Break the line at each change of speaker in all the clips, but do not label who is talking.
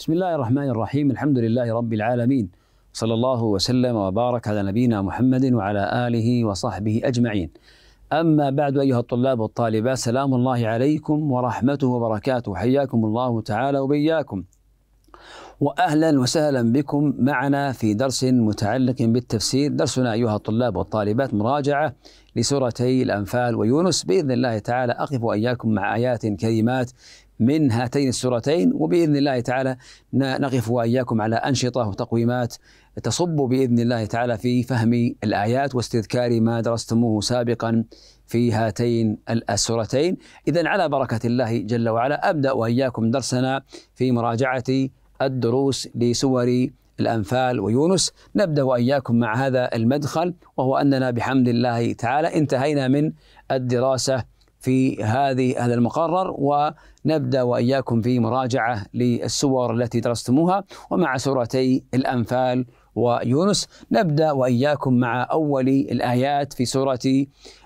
بسم الله الرحمن الرحيم الحمد لله رب العالمين صلى الله وسلم وبارك على نبينا محمد وعلى اله وصحبه اجمعين اما بعد ايها الطلاب والطالبات سلام الله عليكم ورحمته وبركاته حياكم الله تعالى وبياكم واهلا وسهلا بكم معنا في درس متعلق بالتفسير درسنا ايها الطلاب والطالبات مراجعه لسورتي الأنفال ويونس بإذن الله تعالى أقف وإياكم مع آيات كريمات من هاتين السورتين وبإذن الله تعالى نقف وإياكم على أنشطة وتقويمات تصب بإذن الله تعالى في فهم الآيات واستذكار ما درستموه سابقا في هاتين السورتين إذا على بركة الله جل وعلا أبدأ وإياكم درسنا في مراجعة الدروس لسور الأنفال ويونس نبدأ وإياكم مع هذا المدخل وهو أننا بحمد الله تعالى انتهينا من الدراسة في هذه هذا المقرر ونبدأ وإياكم في مراجعة للسور التي درستموها ومع سورتي الأنفال ويونس نبدأ وإياكم مع أول الآيات في سورة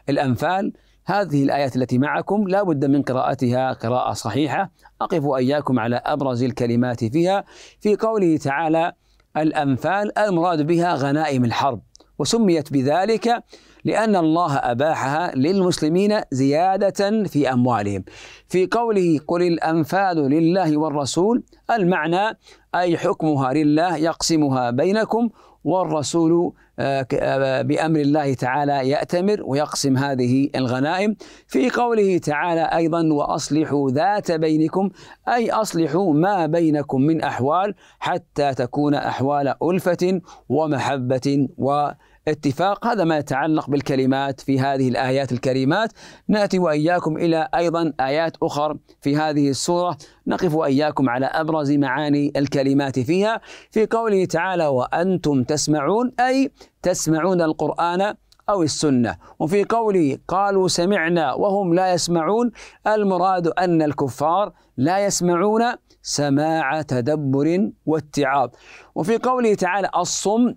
الأنفال هذه الآيات التي معكم لا بد من قراءتها قراءة صحيحة أقف وإياكم على أبرز الكلمات فيها في قوله تعالى الأنفال المراد بها غنائم الحرب وسميت بذلك لأن الله أباحها للمسلمين زيادة في أموالهم في قوله قل الأنفال لله والرسول المعنى أي حكمها لله يقسمها بينكم والرسول آه، آه، بأمر الله تعالى يأتمر ويقسم هذه الغنائم في قوله تعالى أيضا وأصلحوا ذات بينكم أي أصلحوا ما بينكم من أحوال حتى تكون أحوال ألفة ومحبة و اتفاق هذا ما يتعلق بالكلمات في هذه الآيات الكريمات نأتي وإياكم إلى أيضا آيات أخر في هذه السورة نقف وإياكم على أبرز معاني الكلمات فيها في قوله تعالى وأنتم تسمعون أي تسمعون القرآن أو السنة وفي قوله قالوا سمعنا وهم لا يسمعون المراد أن الكفار لا يسمعون سماع تدبر واتعاب وفي قوله تعالى الصم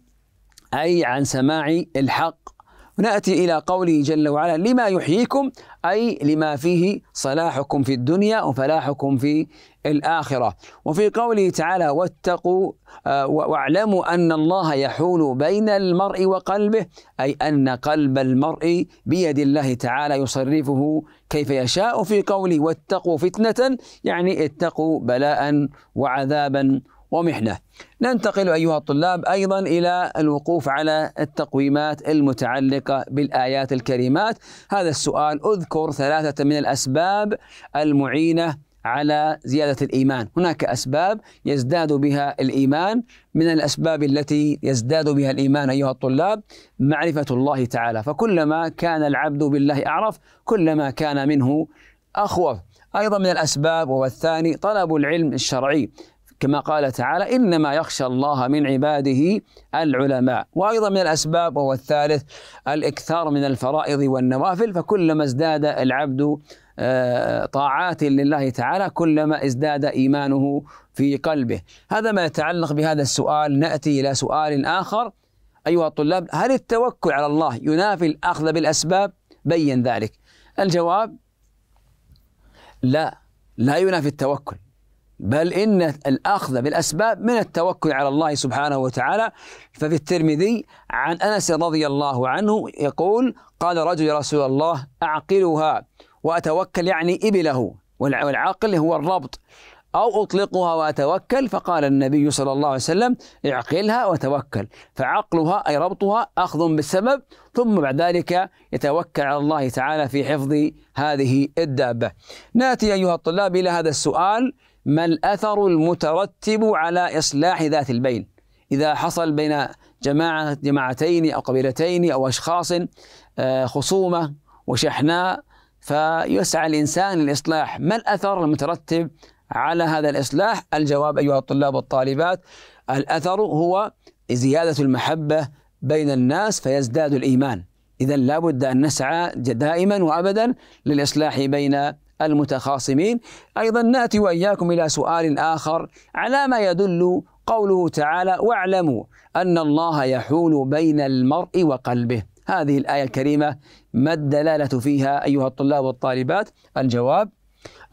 أي عن سماع الحق ونأتي إلى قوله جل وعلا لما يحييكم أي لما فيه صلاحكم في الدنيا وفلاحكم في الآخرة وفي قوله تعالى واتقوا آه، واعلموا أن الله يحول بين المرء وقلبه أي أن قلب المرء بيد الله تعالى يصرفه كيف يشاء في قوله واتقوا فتنة يعني اتقوا بلاء وعذابا ومحنة ننتقل أيها الطلاب أيضا إلى الوقوف على التقويمات المتعلقة بالآيات الكريمات هذا السؤال أذكر ثلاثة من الأسباب المعينة على زيادة الإيمان هناك أسباب يزداد بها الإيمان من الأسباب التي يزداد بها الإيمان أيها الطلاب معرفة الله تعالى فكلما كان العبد بالله أعرف كلما كان منه أخوف أيضا من الأسباب وهو الثاني طلب العلم الشرعي كما قال تعالى انما يخشى الله من عباده العلماء وايضا من الاسباب وهو الثالث الاكثار من الفرائض والنوافل فكلما ازداد العبد آه، طاعات لله تعالى كلما ازداد ايمانه في قلبه هذا ما يتعلق بهذا السؤال ناتي الى سؤال اخر ايها الطلاب هل التوكل على الله ينافي الاخذ بالاسباب بين ذلك الجواب لا لا ينافي التوكل بل إن الأخذ بالأسباب من التوكل على الله سبحانه وتعالى ففي الترمذي عن أنس رضي الله عنه يقول قال رجل يا رسول الله أعقلها وأتوكل يعني إبله والعقل هو الربط أو أطلقها وأتوكل فقال النبي صلى الله عليه وسلم اعقلها وتوكل فعقلها أي ربطها أخذ بالسبب ثم بعد ذلك يتوكل على الله تعالى في حفظ هذه الدابة نأتي أيها الطلاب إلى هذا السؤال ما الأثر المترتب على إصلاح ذات البين إذا حصل بين جماعة جماعتين أو قبيلتين أو أشخاص آه، خصومة وشحناء فيسعى الإنسان للإصلاح ما الأثر المترتب على هذا الإصلاح الجواب أيها الطلاب والطالبات الأثر هو زيادة المحبة بين الناس فيزداد الإيمان إذا لابد أن نسعى دائما وأبدا للإصلاح بين المتخاصمين أيضا نأتي وإياكم إلى سؤال آخر على ما يدل قوله تعالى واعلموا أن الله يحول بين المرء وقلبه هذه الآية الكريمة ما الدلالة فيها أيها الطلاب والطالبات الجواب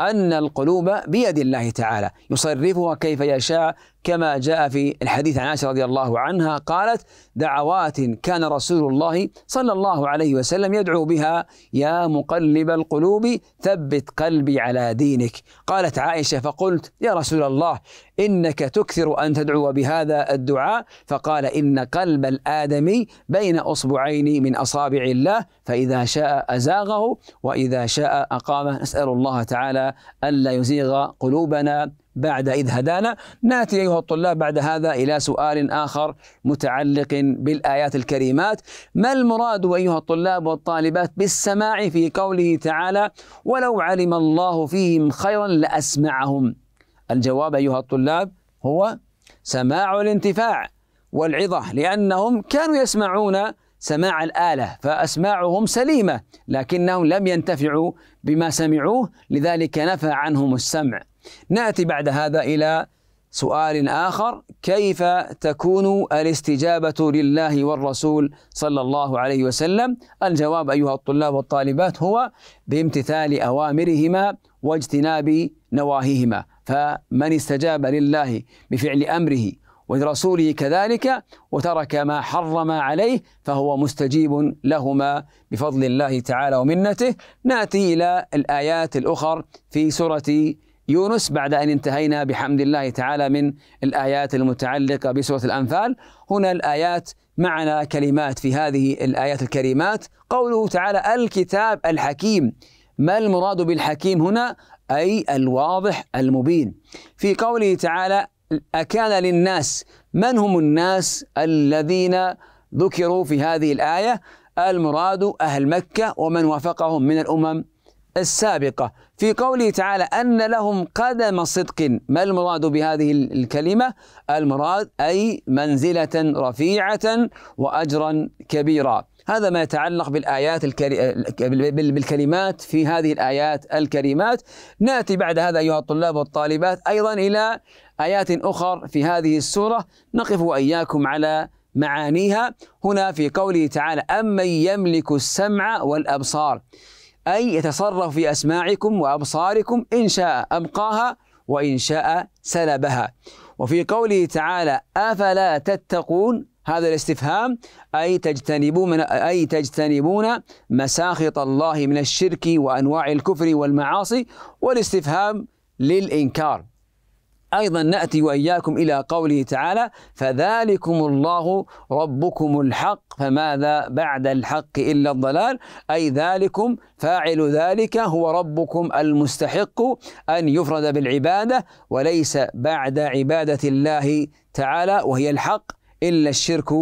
أن القلوب بيد الله تعالى يصرفها كيف يشاء كما جاء في الحديث عن عائشة رضي الله عنها قالت دعوات كان رسول الله صلى الله عليه وسلم يدعو بها يا مقلب القلوب ثبت قلبي على دينك قالت عائشة فقلت يا رسول الله إنك تكثر أن تدعو بهذا الدعاء فقال إن قلب الآدمي بين أصبعين من أصابع الله فإذا شاء أزاغه وإذا شاء أقامه نسأل الله تعالى تعالى ألا يزيغ قلوبنا بعد إذ هدانا ناتي أيها الطلاب بعد هذا إلى سؤال آخر متعلق بالآيات الكريمات ما المراد أيها الطلاب والطالبات بالسماع في قوله تعالى ولو علم الله فيهم خيرا لأسمعهم الجواب أيها الطلاب هو سماع الانتفاع والعظة لأنهم كانوا يسمعون سماع الآلة فأسماعهم سليمة لكنهم لم ينتفعوا بما سمعوه لذلك نفى عنهم السمع نأتي بعد هذا إلى سؤال آخر كيف تكون الاستجابة لله والرسول صلى الله عليه وسلم الجواب أيها الطلاب والطالبات هو بامتثال أوامرهما واجتناب نواهيهما فمن استجاب لله بفعل أمره ولرسوله كذلك وترك ما حرم عليه فهو مستجيب لهما بفضل الله تعالى ومنته ناتي الى الايات الاخر في سوره يونس بعد ان انتهينا بحمد الله تعالى من الايات المتعلقه بسوره الانفال هنا الايات معنا كلمات في هذه الايات الكريمات قوله تعالى الكتاب الحكيم ما المراد بالحكيم هنا اي الواضح المبين في قوله تعالى أكان للناس من هم الناس الذين ذكروا في هذه الآية المراد أهل مكة ومن وافقهم من الأمم السابقة في قوله تعالى أن لهم قدم صدق ما المراد بهذه الكلمة؟ المراد أي منزلة رفيعة وأجرا كبيرا هذا ما يتعلق بالآيات الكري... بالكلمات في هذه الآيات الكريمات نأتي بعد هذا أيها الطلاب والطالبات أيضا إلى آيات أخر في هذه السورة نقف وإياكم على معانيها هنا في قوله تعالى أمن يملك السمع والأبصار أي يتصرف في أسماعكم وأبصاركم إن شاء أبقاها وإن شاء سلبها وفي قوله تعالى أفلا تتقون هذا الاستفهام أي تجتنبون أي تجتنبون مساخط الله من الشرك وأنواع الكفر والمعاصي والاستفهام للإنكار أيضا نأتي وإياكم إلى قوله تعالى فذلكم الله ربكم الحق فماذا بعد الحق إلا الضلال أي ذلكم فاعل ذلك هو ربكم المستحق أن يفرد بالعبادة وليس بعد عبادة الله تعالى وهي الحق إلا الشرك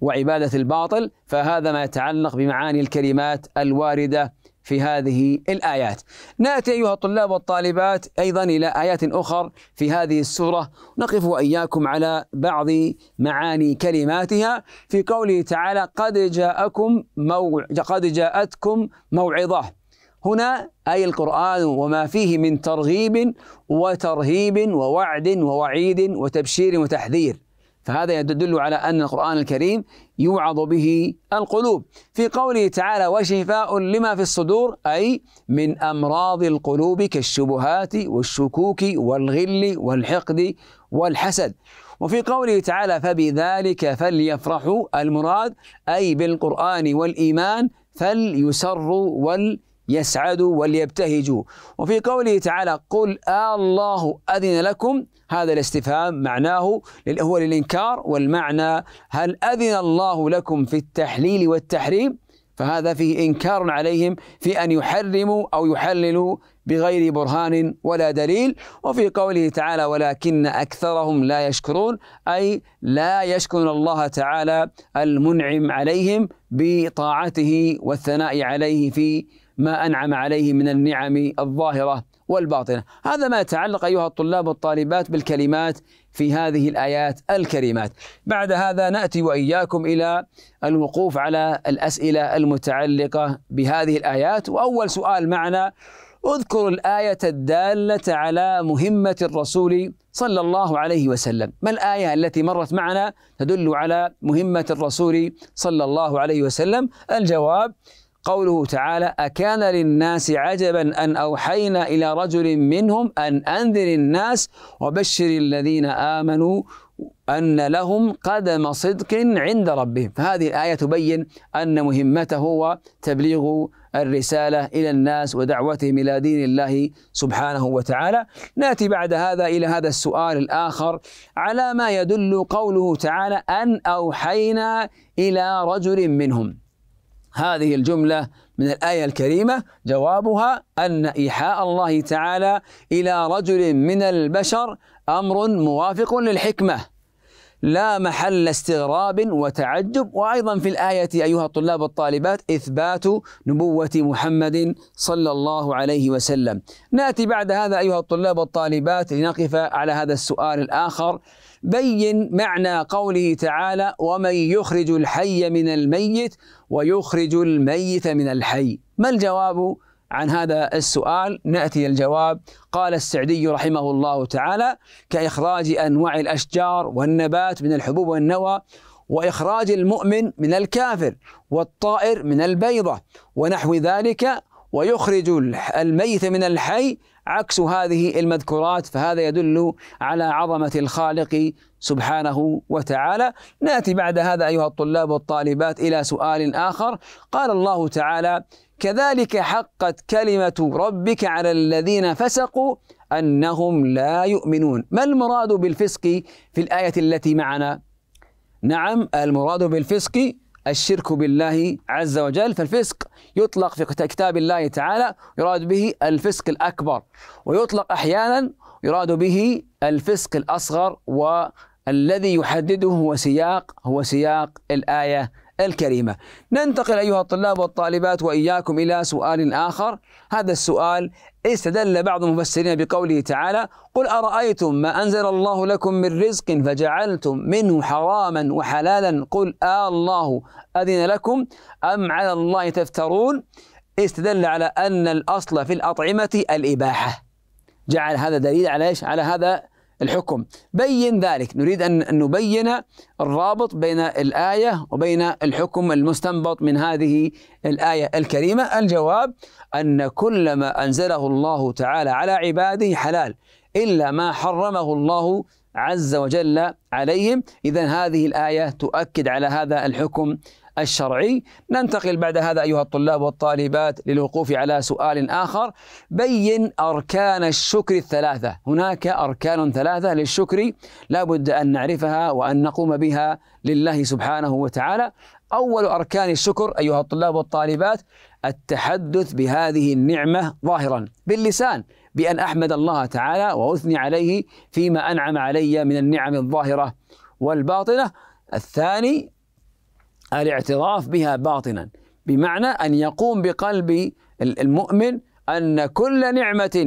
وعبادة الباطل فهذا ما يتعلق بمعاني الكلمات الواردة في هذه الآيات نأتي أيها الطلاب والطالبات أيضا إلى آيات أخر في هذه السورة نقف وإياكم على بعض معاني كلماتها في قوله تعالى قد جاءكم مو... قد جاءتكم موعظة هنا أي القرآن وما فيه من ترغيب وترهيب ووعد ووعيد وتبشير وتحذير فهذا يدل على أن القرآن الكريم يوعظ به القلوب في قوله تعالى وشفاء لما في الصدور أي من أمراض القلوب كالشبهات والشكوك والغل والحقد والحسد وفي قوله تعالى فبذلك فليفرحوا المراد أي بالقرآن والإيمان فليسروا وال يسعدوا وليبتهجوا وفي قوله تعالى قل آه الله أذن لكم هذا الاستفهام معناه هو للإنكار والمعنى هل أذن الله لكم في التحليل والتحريم فهذا فيه إنكار عليهم في أن يحرموا أو يحللوا بغير برهان ولا دليل وفي قوله تعالى ولكن أكثرهم لا يشكرون أي لا يشكرون الله تعالى المنعم عليهم بطاعته والثناء عليه في ما أنعم عليه من النعم الظاهرة والباطنة هذا ما يتعلق أيها الطلاب والطالبات بالكلمات في هذه الآيات الكريمات بعد هذا نأتي وإياكم إلى الوقوف على الأسئلة المتعلقة بهذه الآيات وأول سؤال معنا اذكر الآية الدالة على مهمة الرسول صلى الله عليه وسلم ما الآية التي مرت معنا تدل على مهمة الرسول صلى الله عليه وسلم الجواب قوله تعالى أكان للناس عجبا أن أوحينا إلى رجل منهم أن أنذر الناس وبشر الذين آمنوا أن لهم قدم صدق عند ربهم فهذه الآية تبين أن مهمته هو تبليغ الرسالة إلى الناس ودعوتهم إلى دين الله سبحانه وتعالى نأتي بعد هذا إلى هذا السؤال الآخر على ما يدل قوله تعالى أن أوحينا إلى رجل منهم هذه الجملة من الآية الكريمة جوابها أن إيحاء الله تعالى إلى رجل من البشر أمر موافق للحكمة لا محل استغراب وتعجب وأيضا في الآية أيها الطلاب والطالبات إثبات نبوة محمد صلى الله عليه وسلم نأتي بعد هذا أيها الطلاب والطالبات لنقف على هذا السؤال الآخر بين معنى قوله تعالى ومن يخرج الحي من الميت ويخرج الميت من الحي ما الجواب عن هذا السؤال ناتي الجواب قال السعدي رحمه الله تعالى كاخراج انواع الاشجار والنبات من الحبوب والنوى واخراج المؤمن من الكافر والطائر من البيضه ونحو ذلك ويخرج الميت من الحي عكس هذه المذكورات فهذا يدل على عظمة الخالق سبحانه وتعالى ناتي بعد هذا أيها الطلاب والطالبات إلى سؤال آخر قال الله تعالى كذلك حقت كلمة ربك على الذين فسقوا أنهم لا يؤمنون ما المراد بالفسق في الآية التي معنا؟ نعم المراد بالفسق الشرك بالله عز وجل فالفسق يطلق في كتاب الله تعالى يراد به الفسق الأكبر ويطلق أحيانا يراد به الفسق الأصغر والذي يحدده هو سياق هو سياق الآية الكريمة ننتقل أيها الطلاب والطالبات وإياكم إلى سؤال آخر هذا السؤال استدل بعض المفسرين بقوله تعالى قل أرأيتم ما أنزل الله لكم من رزق فجعلتم منه حراما وحلالا قل آه الله أذن لكم أم على الله تفترون استدل على أن الأصل في الأطعمة الإباحة جعل هذا دليل على إيش على هذا الحكم بين ذلك نريد أن نبين الرابط بين الآية وبين الحكم المستنبط من هذه الآية الكريمة الجواب أن كل ما أنزله الله تعالى على عباده حلال إلا ما حرمه الله عز وجل عليهم إذا هذه الآية تؤكد على هذا الحكم الشرعي ننتقل بعد هذا أيها الطلاب والطالبات للوقوف على سؤال آخر بين أركان الشكر الثلاثة هناك أركان ثلاثة للشكر لا بد أن نعرفها وأن نقوم بها لله سبحانه وتعالى أول أركان الشكر أيها الطلاب والطالبات التحدث بهذه النعمة ظاهرا باللسان بأن أحمد الله تعالى وأثني عليه فيما أنعم علي من النعم الظاهرة والباطنة الثاني الاعتراف بها باطنا بمعنى أن يقوم بقلب المؤمن أن كل نعمة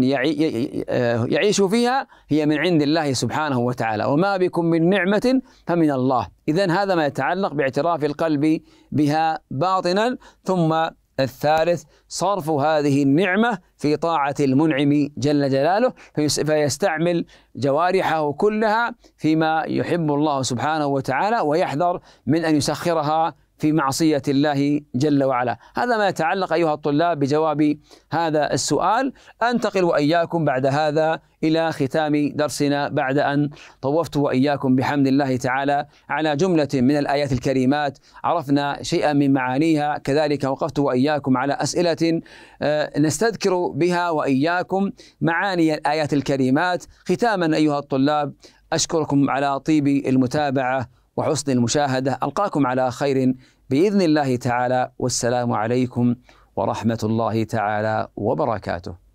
آه، يعيش فيها هي من عند الله سبحانه وتعالى وما بكم من نعمة فمن الله إذا هذا ما يتعلق باعتراف القلب بها باطنا ثم الثالث صرف هذه النعمة في طاعة المنعم جل جلاله فيستعمل جوارحه كلها فيما يحب الله سبحانه وتعالى ويحذر من أن يسخرها في معصية الله جل وعلا هذا ما يتعلق أيها الطلاب بجواب هذا السؤال أنتقل وإياكم بعد هذا إلى ختام درسنا بعد أن طوفت وإياكم بحمد الله تعالى على جملة من الآيات الكريمات عرفنا شيئا من معانيها كذلك وقفت وإياكم على أسئلة آه، نستذكر بها وإياكم معاني الآيات الكريمات ختاما أيها الطلاب أشكركم على طيب المتابعة وحسن المشاهدة ألقاكم على خير بإذن الله تعالى والسلام عليكم ورحمة الله تعالى وبركاته